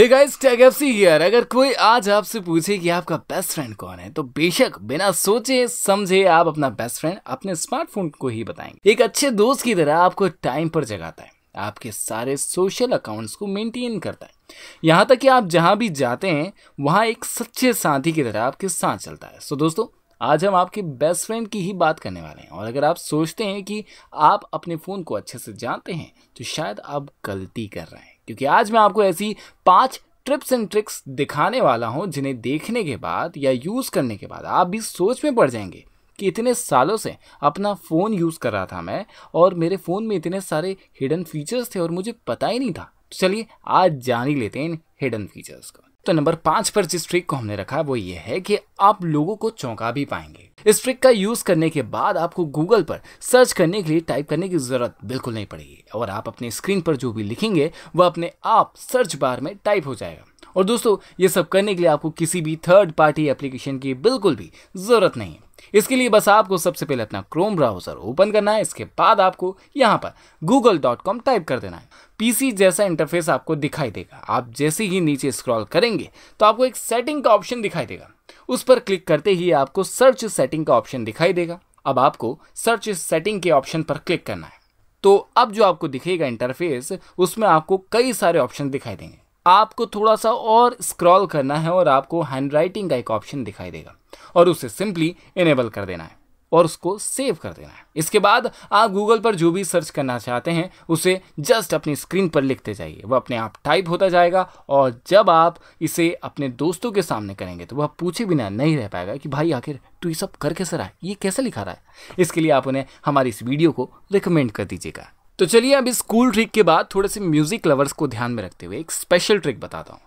Hey guys, tag FC अगर कोई आज आपसे पूछे कि आपका बेस्ट फ्रेंड कौन है तो बेशक बिना सोचे समझे आप अपना बेस्ट फ्रेंड अपने स्मार्टफोन को ही बताएंगे एक अच्छे दोस्त की तरह आपको टाइम पर जगाता है आपके सारे सोशल अकाउंट्स को मेंटेन करता है यहाँ तक कि आप जहाँ भी जाते हैं वहाँ एक सच्चे साथी की तरह आपके साथ चलता है सो दोस्तों आज हम आपके बेस्ट फ्रेंड की ही बात करने वाले हैं और अगर आप सोचते हैं कि आप अपने फ़ोन को अच्छे से जानते हैं तो शायद आप गलती कर रहे हैं क्योंकि आज मैं आपको ऐसी पांच ट्रिप्स एंड ट्रिक्स दिखाने वाला हूं जिन्हें देखने के बाद या यूज़ करने के बाद आप भी सोच में पड़ जाएंगे कि इतने सालों से अपना फ़ोन यूज़ कर रहा था मैं और मेरे फ़ोन में इतने सारे हिडन फीचर्स थे और मुझे पता ही नहीं था तो चलिए आज जान ही लेते हैं इन हिडन फीचर्स का तो नंबर पांच पर जिस ट्रिक को हमने रखा है वो ये है कि आप लोगों को चौंका भी पाएंगे इस ट्रिक का यूज करने के बाद आपको गूगल पर सर्च करने के लिए टाइप करने की जरूरत बिल्कुल नहीं पड़ेगी और आप अपने स्क्रीन पर जो भी लिखेंगे वह अपने आप सर्च बार में टाइप हो जाएगा और दोस्तों ये सब करने के लिए आपको किसी भी थर्ड पार्टी एप्लीकेशन की बिल्कुल भी ज़रूरत नहीं है इसके लिए बस आपको सबसे पहले अपना क्रोम ब्राउजर ओपन करना है इसके बाद आपको यहाँ पर गूगल डॉट कॉम टाइप कर देना है पीसी जैसा इंटरफेस आपको दिखाई देगा आप जैसे ही नीचे स्क्रॉल करेंगे तो आपको एक सेटिंग का ऑप्शन दिखाई देगा उस पर क्लिक करते ही आपको सर्च सेटिंग का ऑप्शन दिखाई देगा अब आपको सर्च सेटिंग के ऑप्शन पर क्लिक करना है तो अब जो आपको दिखेगा इंटरफेस उसमें आपको कई सारे ऑप्शन दिखाई देंगे आपको थोड़ा सा और स्क्रॉल करना है और आपको हैंड राइटिंग का एक ऑप्शन दिखाई देगा और उसे सिंपली इनेबल कर देना है और उसको सेव कर देना है इसके बाद आप गूगल पर जो भी सर्च करना चाहते हैं उसे जस्ट अपनी स्क्रीन पर लिखते जाइए वह अपने आप टाइप होता जाएगा और जब आप इसे अपने दोस्तों के सामने करेंगे तो वह पूछे बिना नहीं रह पाएगा कि भाई आखिर तू ये सब कर कैसे रहा है ये कैसे लिखा रहा है इसके लिए आप उन्हें हमारी इस वीडियो को रिकमेंड कर दीजिएगा तो चलिए अब इस कूल ट्रिक के बाद थोड़े से म्यूज़िक लवर्स को ध्यान में रखते हुए एक स्पेशल ट्रिक बताता हूँ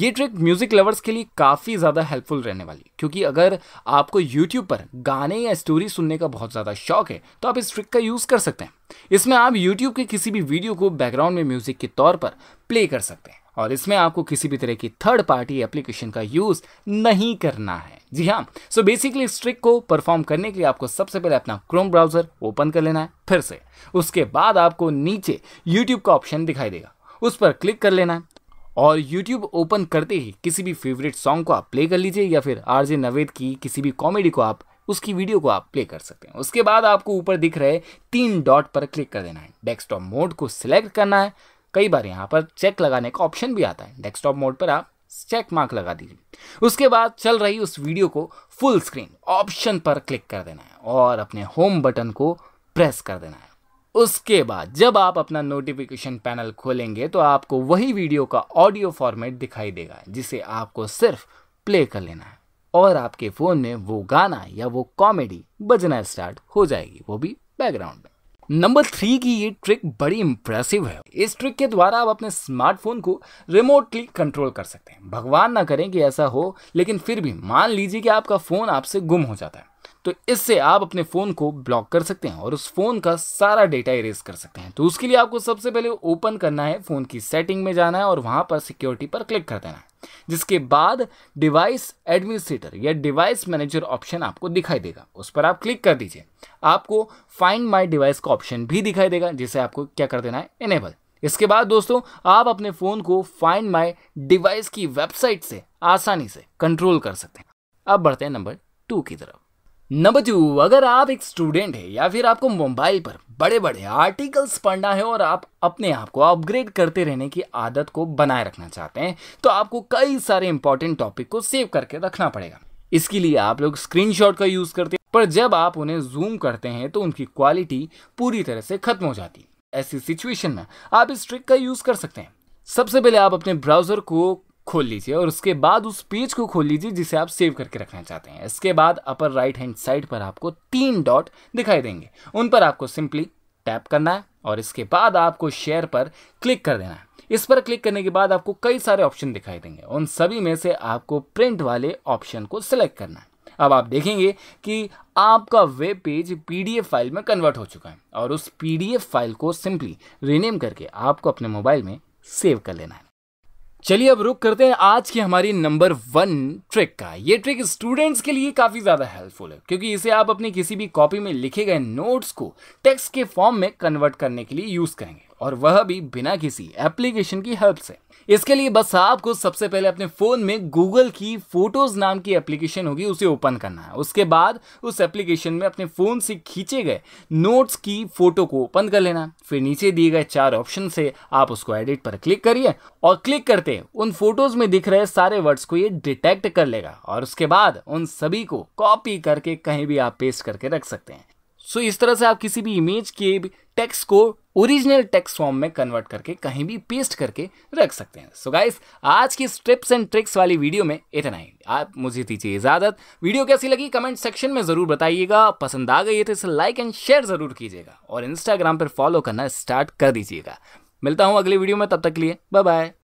ये ट्रिक म्यूज़िक लवर्स के लिए काफ़ी ज़्यादा हेल्पफुल रहने वाली क्योंकि अगर आपको यूट्यूब पर गाने या स्टोरी सुनने का बहुत ज़्यादा शौक है तो आप इस ट्रिक का यूज़ कर सकते हैं इसमें आप यूट्यूब के किसी भी वीडियो को बैकग्राउंड में म्यूज़िक के तौर पर प्ले कर सकते हैं और इसमें आपको किसी भी तरह की थर्ड पार्टी एप्लीकेशन का यूज़ नहीं करना है जी हाँ सो बेसिकली इस ट्रिक को परफॉर्म करने के लिए आपको सबसे पहले अपना क्रोम ब्राउज़र ओपन कर लेना है फिर से उसके बाद आपको नीचे यूट्यूब का ऑप्शन दिखाई देगा उस पर क्लिक कर लेना है और यूट्यूब ओपन करते ही किसी भी फेवरेट सॉन्ग को आप प्ले कर लीजिए या फिर आर जे नवेद की किसी भी कॉमेडी को आप उसकी वीडियो को आप प्ले कर सकते हैं उसके बाद आपको ऊपर दिख रहे तीन डॉट पर क्लिक कर देना है डेस्कटॉप मोड को सिलेक्ट करना है कई बार यहाँ पर चेक लगाने का ऑप्शन भी आता है डेस्कटॉप मोड पर आप चेक मार्क लगा दीजिए उसके बाद चल रही उस वीडियो को फुल स्क्रीन ऑप्शन पर क्लिक कर देना है और अपने होम बटन को प्रेस कर देना है उसके बाद जब आप अपना नोटिफिकेशन पैनल खोलेंगे तो आपको वही वीडियो का ऑडियो फॉर्मेट दिखाई देगा जिसे आपको सिर्फ प्ले कर लेना है और आपके फ़ोन में वो गाना या वो कॉमेडी बजना स्टार्ट हो जाएगी वो भी बैकग्राउंड में नंबर थ्री की ये ट्रिक बड़ी इंप्रेसिव है इस ट्रिक के द्वारा आप अपने स्मार्टफोन को रिमोटली कंट्रोल कर सकते हैं भगवान ना करें कि ऐसा हो लेकिन फिर भी मान लीजिए कि आपका फ़ोन आपसे गुम हो जाता है तो इससे आप अपने फ़ोन को ब्लॉक कर सकते हैं और उस फ़ोन का सारा डेटा इरेज कर सकते हैं तो उसके लिए आपको सबसे पहले ओपन करना है फ़ोन की सेटिंग में जाना है और वहाँ पर सिक्योरिटी पर क्लिक कर देना है जिसके बाद डिवाइस एडमिनिस्ट्रेटर या डिवाइस मैनेजर ऑप्शन आपको दिखाई देगा उस पर आप क्लिक कर दीजिए आपको फाइंड माई डिवाइस का ऑप्शन भी दिखाई देगा जिसे आपको क्या कर देना है इनेबल इसके बाद दोस्तों आप अपने फ़ोन को फाइंड माई डिवाइस की वेबसाइट से आसानी से कंट्रोल कर सकते हैं अब बढ़ते हैं नंबर टू की तरफ नंबर टू अगर आप एक स्टूडेंट है या फिर आपको मोबाइल पर बड़े बड़े आर्टिकल्स पढ़ना है और आप अपने आप को अपग्रेड करते रहने की आदत को बनाए रखना चाहते हैं तो आपको कई सारे इंपॉर्टेंट टॉपिक को सेव करके रखना पड़ेगा इसके लिए आप लोग स्क्रीनशॉट का यूज़ करते हैं पर जब आप उन्हें जूम करते हैं तो उनकी क्वालिटी पूरी तरह से खत्म हो जाती है ऐसी सिचुएशन में आप इस ट्रिक का यूज़ कर सकते हैं सबसे पहले आप अपने ब्राउज़र को खोल लीजिए और उसके बाद उस पेज को खोल लीजिए जिसे आप सेव करके रखना चाहते हैं इसके बाद अपर राइट हैंड साइड पर आपको तीन डॉट दिखाई देंगे उन पर आपको सिंपली टैप करना है और इसके बाद आपको शेयर पर क्लिक कर देना है इस पर क्लिक करने के बाद आपको कई सारे ऑप्शन दिखाई देंगे उन सभी में से आपको प्रिंट वाले ऑप्शन को सिलेक्ट करना है अब आप देखेंगे कि आपका वेब पेज पीडीएफ फाइल में कन्वर्ट हो चुका है और उस पीडीएफ फाइल को सिंपली रीनेम करके आपको अपने मोबाइल में सेव कर लेना है चलिए अब रुक करते हैं आज की हमारी नंबर वन ट्रिक का ये ट्रिक स्टूडेंट्स के लिए काफ़ी ज़्यादा हेल्पफुल है क्योंकि इसे आप अपनी किसी भी कॉपी में लिखे गए नोट्स को टेक्स्ट के फॉर्म में कन्वर्ट करने के लिए यूज़ करेंगे और वह भी बिना किसी एप्लीकेशन की हेल्प से इसके लिए बस आपको सबसे पहले अपने फ़ोन में गूगल की फोटोज़ नाम की एप्लीकेशन होगी उसे ओपन करना है उसके बाद उस एप्लीकेशन में अपने फ़ोन से खींचे गए नोट्स की फ़ोटो को ओपन कर लेना फिर नीचे दिए गए चार ऑप्शन से आप उसको एडिट पर क्लिक करिए और क्लिक करते उन फोटोज़ में दिख रहे सारे वर्ड्स को ये डिटेक्ट कर लेगा और उसके बाद उन सभी को कॉपी करके कहीं भी आप पेस्ट करके रख सकते हैं सो इस तरह से आप किसी भी इमेज के टेक्स्ट को ओरिजिनल टेक्स्ट फॉर्म में कन्वर्ट करके कहीं भी पेस्ट करके रख सकते हैं सो so, गाइस आज की स्ट्रिप्स एंड ट्रिक्स वाली वीडियो में इतना ही आप मुझे दीजिए इजाज़त वीडियो कैसी लगी कमेंट सेक्शन में ज़रूर बताइएगा पसंद आ गई है तो इसे लाइक एंड शेयर ज़रूर कीजिएगा और इंस्टाग्राम पर फॉलो करना स्टार्ट कर दीजिएगा मिलता हूँ अगले वीडियो में तब तक के लिए बाय बाय